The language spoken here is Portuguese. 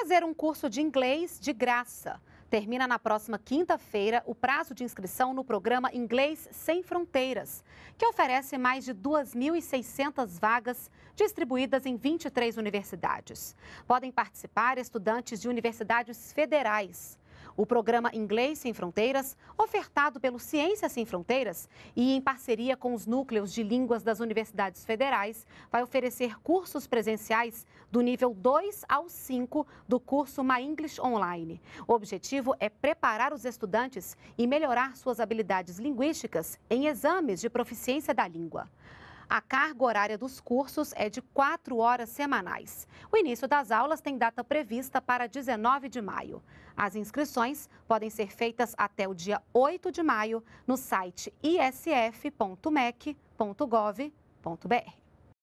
fazer um curso de inglês de graça. Termina na próxima quinta-feira o prazo de inscrição no programa Inglês Sem Fronteiras, que oferece mais de 2.600 vagas distribuídas em 23 universidades. Podem participar estudantes de universidades federais. O programa Inglês Sem Fronteiras, ofertado pelo Ciência Sem Fronteiras e em parceria com os núcleos de línguas das universidades federais, vai oferecer cursos presenciais do nível 2 ao 5 do curso My English Online. O objetivo é preparar os estudantes e melhorar suas habilidades linguísticas em exames de proficiência da língua. A carga horária dos cursos é de quatro horas semanais. O início das aulas tem data prevista para 19 de maio. As inscrições podem ser feitas até o dia 8 de maio no site isf.mec.gov.br.